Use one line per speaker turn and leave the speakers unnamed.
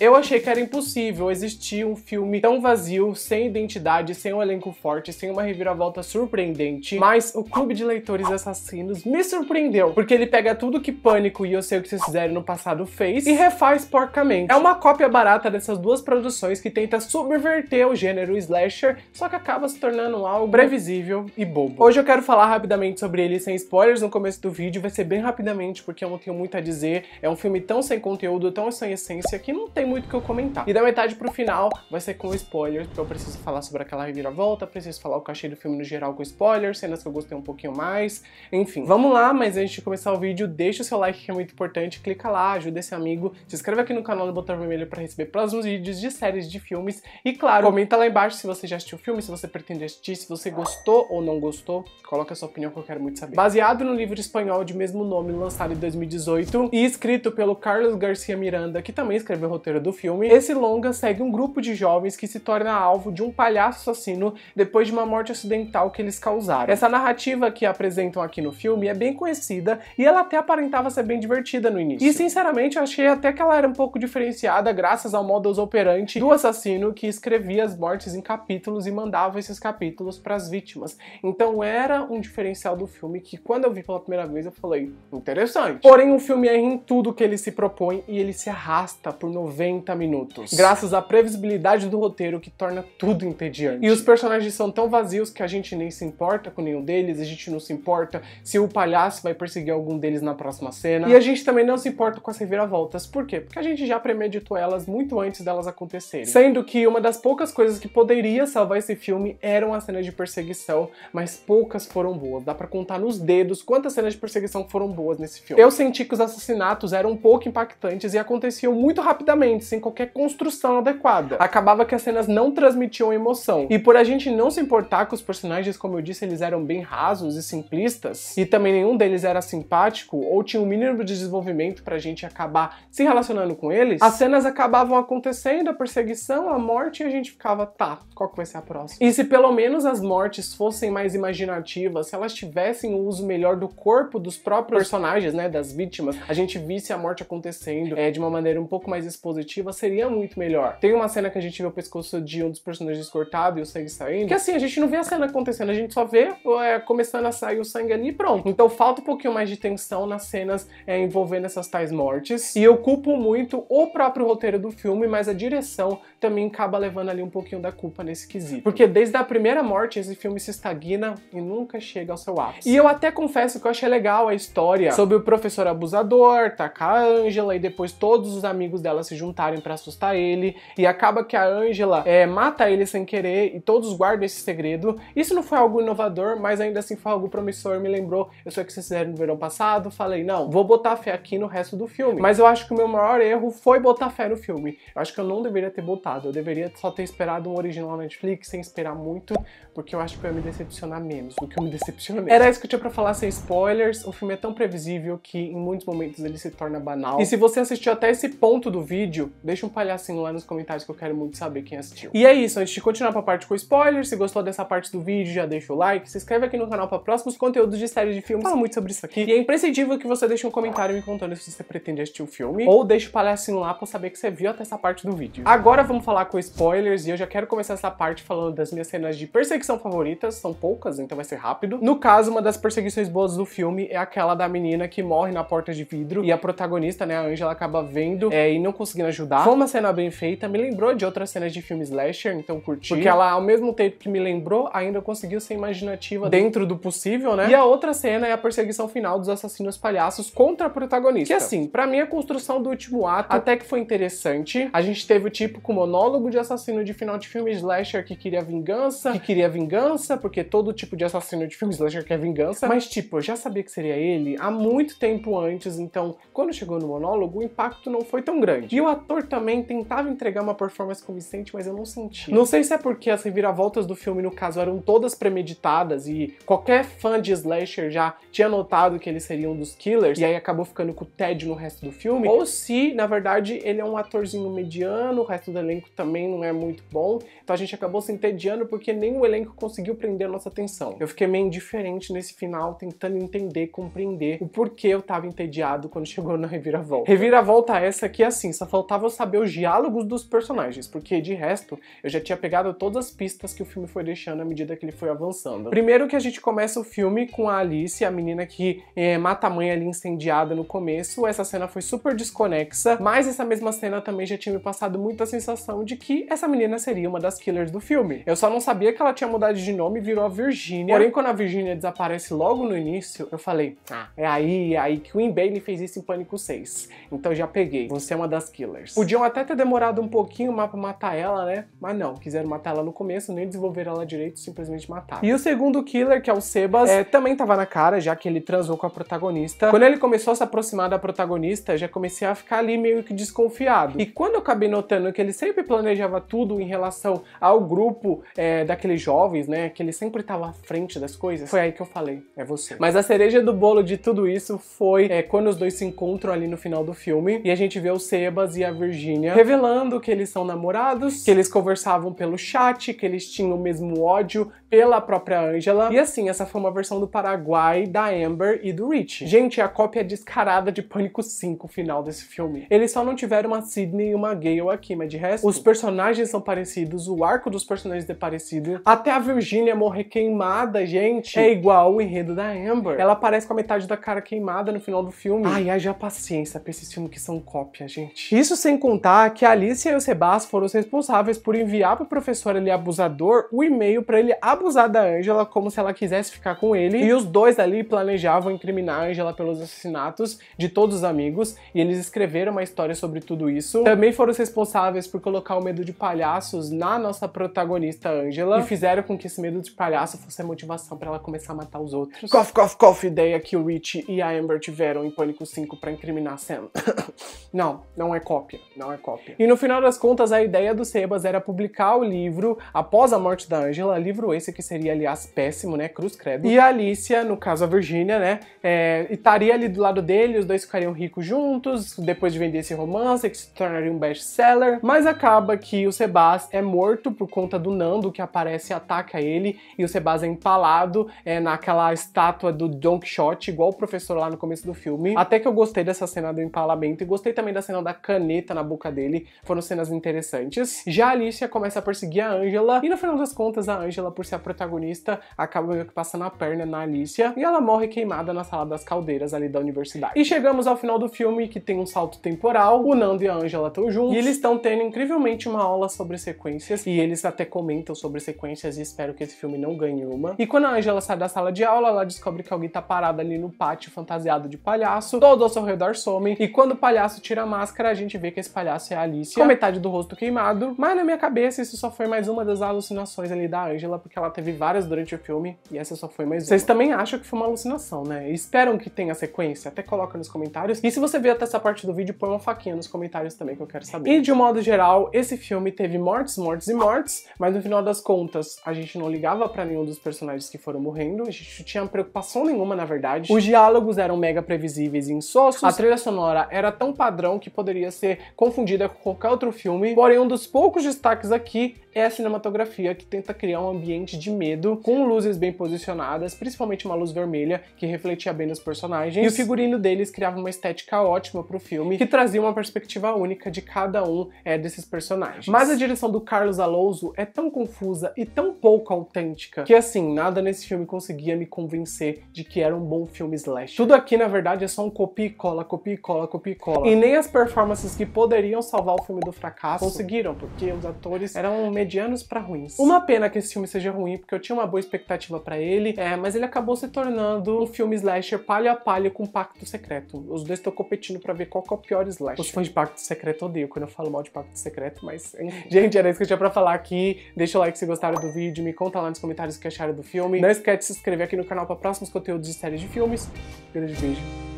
Eu achei que era impossível existir um filme tão vazio, sem identidade, sem um elenco forte, sem uma reviravolta surpreendente, mas o Clube de Leitores Assassinos me surpreendeu, porque ele pega tudo que Pânico e Eu Sei O Que Vocês Fizeram no passado fez e refaz porcamente. É uma cópia barata dessas duas produções que tenta subverter o gênero slasher, só que acaba se tornando algo previsível e bobo. Hoje eu quero falar rapidamente sobre ele sem spoilers no começo do vídeo, vai ser bem rapidamente porque eu não tenho muito a dizer, é um filme tão sem conteúdo, tão sem essência, que não tem muito o que eu comentar. E da metade pro final vai ser com spoilers, porque eu preciso falar sobre aquela reviravolta, preciso falar o que eu achei do filme no geral com spoilers, cenas que eu gostei um pouquinho mais, enfim. Vamos lá, mas antes de começar o vídeo, deixa o seu like que é muito importante, clica lá, ajuda esse amigo, se inscreve aqui no canal do Botão Vermelho para receber próximos vídeos de séries de filmes e claro, comenta lá embaixo se você já assistiu o filme, se você pretende assistir, se você gostou ou não gostou, coloca a sua opinião que eu quero muito saber. Baseado no livro espanhol de mesmo nome lançado em 2018 e escrito pelo Carlos Garcia Miranda, que também escreveu o roteiro história do filme, esse longa segue um grupo de jovens que se torna alvo de um palhaço assassino depois de uma morte acidental que eles causaram. Essa narrativa que apresentam aqui no filme é bem conhecida e ela até aparentava ser bem divertida no início. E sinceramente eu achei até que ela era um pouco diferenciada graças ao modus operandi do assassino que escrevia as mortes em capítulos e mandava esses capítulos para as vítimas. Então era um diferencial do filme que quando eu vi pela primeira vez eu falei, interessante. Porém o filme é em tudo que ele se propõe e ele se arrasta por 90 40 minutos, graças à previsibilidade do roteiro que torna tudo entediante. E os personagens são tão vazios que a gente nem se importa com nenhum deles, a gente não se importa se o palhaço vai perseguir algum deles na próxima cena, e a gente também não se importa com as reviravoltas. Por quê? Porque a gente já premeditou elas muito antes delas acontecerem. Sendo que uma das poucas coisas que poderia salvar esse filme eram as cenas de perseguição, mas poucas foram boas. Dá para contar nos dedos quantas cenas de perseguição foram boas nesse filme. Eu senti que os assassinatos eram um pouco impactantes e aconteciam muito rapidamente sem qualquer construção adequada. Acabava que as cenas não transmitiam emoção. E por a gente não se importar que os personagens, como eu disse, eles eram bem rasos e simplistas, e também nenhum deles era simpático ou tinha um mínimo de desenvolvimento pra gente acabar se relacionando com eles, as cenas acabavam acontecendo, a perseguição, a morte, e a gente ficava, tá, qual que vai ser a próxima? E se pelo menos as mortes fossem mais imaginativas, se elas tivessem o um uso melhor do corpo dos próprios personagens, né, das vítimas, a gente visse a morte acontecendo é, de uma maneira um pouco mais expositiva objetiva seria muito melhor. Tem uma cena que a gente vê o pescoço de um dos personagens cortado e o sangue saindo, que assim, a gente não vê a cena acontecendo, a gente só vê é, começando a sair o sangue ali e pronto. Então falta um pouquinho mais de tensão nas cenas é, envolvendo essas tais mortes. E eu culpo muito o próprio roteiro do filme, mas a direção também acaba levando ali um pouquinho da culpa nesse quesito. Porque desde a primeira morte esse filme se estagna e nunca chega ao seu ápice. E eu até confesso que eu achei legal a história sobre o professor abusador, tacar a Angela e depois todos os amigos dela se juntarem juntarem para assustar ele e acaba que a Angela é, mata ele sem querer e todos guardam esse segredo. Isso não foi algo inovador, mas ainda assim foi algo promissor, me lembrou, eu sei o que vocês fizeram no verão passado, falei, não, vou botar fé aqui no resto do filme. Mas eu acho que o meu maior erro foi botar fé no filme. Eu acho que eu não deveria ter botado, eu deveria só ter esperado um original Netflix sem esperar muito, porque eu acho que eu ia me decepcionar menos do que eu me decepcionei. Era isso que eu tinha pra falar sem spoilers, o filme é tão previsível que em muitos momentos ele se torna banal. E se você assistiu até esse ponto do vídeo, vídeo? Deixa um palhacinho lá nos comentários que eu quero muito saber quem assistiu. E é isso, antes de continuar pra parte com spoilers. se gostou dessa parte do vídeo, já deixa o like, se inscreve aqui no canal pra próximos conteúdos de séries de filmes, fala muito sobre isso aqui. E é imprescindível que você deixe um comentário me contando se você pretende assistir o filme, ou deixa o palhacinho lá pra saber que você viu até essa parte do vídeo. Agora vamos falar com spoilers, e eu já quero começar essa parte falando das minhas cenas de perseguição favoritas, são poucas, então vai ser rápido. No caso, uma das perseguições boas do filme é aquela da menina que morre na porta de vidro, e a protagonista, né, a Angela, acaba vendo é, e não conseguindo ajudar. Foi uma cena bem feita, me lembrou de outras cenas de filme slasher, então curti. Porque ela, ao mesmo tempo que me lembrou, ainda conseguiu ser imaginativa uhum. dentro do possível, né? E a outra cena é a perseguição final dos assassinos palhaços contra a protagonista. Que assim, para mim a construção do último ato até que foi interessante. A gente teve o típico monólogo de assassino de final de filme slasher que queria vingança, que queria vingança, porque todo tipo de assassino de filme slasher quer vingança. Mas tipo, eu já sabia que seria ele há muito tempo antes, então quando chegou no monólogo, o impacto não foi tão grande. E o ator também tentava entregar uma performance convincente, mas eu não senti. Não sei se é porque as reviravoltas do filme, no caso, eram todas premeditadas e qualquer fã de slasher já tinha notado que ele seria um dos killers e aí acabou ficando com o Ted no resto do filme, ou se, na verdade, ele é um atorzinho mediano, o resto do elenco também não é muito bom, então a gente acabou se entediando porque nem o elenco conseguiu prender a nossa atenção. Eu fiquei meio indiferente nesse final, tentando entender, compreender o porquê eu tava entediado quando chegou na reviravolta. Reviravolta essa aqui, assim, só falta faltava eu saber os diálogos dos personagens, porque de resto eu já tinha pegado todas as pistas que o filme foi deixando à medida que ele foi avançando. Primeiro que a gente começa o filme com a Alice, a menina que é, mata a mãe ali incendiada no começo. Essa cena foi super desconexa, mas essa mesma cena também já tinha me passado muita sensação de que essa menina seria uma das killers do filme. Eu só não sabia que ela tinha mudado de nome e virou a Virginia. Porém, quando a Virginia desaparece logo no início, eu falei, ah, é aí, é aí que o Wayne Bailey fez isso em Pânico 6. Então já peguei, você é uma das killers. Colors. Podiam até ter demorado um pouquinho pra matar ela, né? Mas não, quiseram matar ela no começo, nem desenvolver ela direito, simplesmente mataram. E o segundo killer, que é o Sebas, é, também tava na cara, já que ele transou com a protagonista. Quando ele começou a se aproximar da protagonista, já comecei a ficar ali meio que desconfiado. E quando eu acabei notando que ele sempre planejava tudo em relação ao grupo é, daqueles jovens, né? Que ele sempre tava à frente das coisas, foi aí que eu falei, é você. Mas a cereja do bolo de tudo isso foi é, quando os dois se encontram ali no final do filme e a gente vê o Sebas e a a Virgínia, revelando que eles são namorados, que eles conversavam pelo chat, que eles tinham o mesmo ódio pela própria Angela. E assim, essa foi uma versão do Paraguai, da Amber e do Rich. Gente, é a cópia descarada de Pânico 5, final desse filme. Eles só não tiveram uma Sidney e uma Gale aqui, mas de resto, os personagens são parecidos, o arco dos personagens é parecido. Até a Virginia morrer queimada, gente, é igual o enredo da Amber. Ela aparece com a metade da cara queimada no final do filme. Ai, haja paciência pra esses filmes que são cópia, gente. Isso sem contar que a Alicia e o Sebastião foram os responsáveis por enviar pro professor ali abusador o e-mail para ele abusar abusar da Angela como se ela quisesse ficar com ele, e os dois ali planejavam incriminar Angela pelos assassinatos de todos os amigos, e eles escreveram uma história sobre tudo isso. Também foram responsáveis por colocar o medo de palhaços na nossa protagonista Angela, e fizeram com que esse medo de palhaço fosse a motivação para ela começar a matar os outros. Cough, cough, cough, ideia que o Rich e a Amber tiveram em Pânico 5 para incriminar Sam. não, não é cópia, não é cópia. E no final das contas, a ideia do Sebas era publicar o livro após a morte da Angela, livro esse que seria, aliás, péssimo, né? Cruz credo. E a Alicia, no caso a Virgínia, né? É, estaria ali do lado dele, os dois ficariam ricos juntos, depois de vender esse romance, que se tornaria um best-seller. Mas acaba que o Sebas é morto por conta do Nando, que aparece e ataca ele, e o Sebas é empalado é, naquela estátua do Don Quixote, igual o professor lá no começo do filme. Até que eu gostei dessa cena do empalamento, e gostei também da cena da caneta na boca dele, foram cenas interessantes. Já a Alicia começa a perseguir a Angela, e no final das contas, a Angela, por se protagonista acaba meio que passando a perna na Alicia e ela morre queimada na sala das caldeiras ali da universidade. E chegamos ao final do filme, que tem um salto temporal, o Nando e a Angela estão juntos, e eles estão tendo incrivelmente uma aula sobre sequências, e eles até comentam sobre sequências e espero que esse filme não ganhe uma. E quando a Angela sai da sala de aula, ela descobre que alguém tá parado ali no pátio fantasiado de palhaço, todo ao seu redor somem, e quando o palhaço tira a máscara, a gente vê que esse palhaço é a Alicia, com metade do rosto queimado, mas na minha cabeça isso só foi mais uma das alucinações ali da Angela, porque ela teve várias durante o filme e essa só foi mais uma. Vocês também acham que foi uma alucinação, né? Esperam que tenha sequência? Até coloca nos comentários. E se você viu até essa parte do vídeo, põe uma faquinha nos comentários também que eu quero saber. E de um modo geral, esse filme teve mortes, mortes e mortes, mas no final das contas, a gente não ligava para nenhum dos personagens que foram morrendo, a gente não tinha preocupação nenhuma, na verdade. Os diálogos eram mega previsíveis e insossos, a trilha sonora era tão padrão que poderia ser confundida com qualquer outro filme, porém um dos poucos destaques aqui é a cinematografia que tenta criar um ambiente de medo com luzes bem posicionadas, principalmente uma luz vermelha que refletia bem nos personagens. E o figurino deles criava uma estética ótima para o filme, que trazia uma perspectiva única de cada um é, desses personagens. Mas a direção do Carlos Alonso é tão confusa e tão pouco autêntica que assim, nada nesse filme conseguia me convencer de que era um bom filme slash. Tudo aqui, na verdade, é só um copia e cola, copia e cola, copia e cola. E nem as performances que poderiam salvar o filme do fracasso conseguiram, porque os atores eram meio medianos para ruins. Uma pena que esse filme seja ruim, porque eu tinha uma boa expectativa para ele, é, mas ele acabou se tornando um filme slasher palho a palho com Pacto Secreto. Os dois estão competindo para ver qual é o pior slasher. Os fãs de Pacto Secreto odeiam quando eu falo mal de Pacto Secreto, mas... Gente, era isso que eu tinha pra falar aqui. Deixa o like se gostaram do vídeo, me conta lá nos comentários o que acharam do filme. Não esquece de se inscrever aqui no canal para próximos conteúdos de séries de filmes. Grande beijo.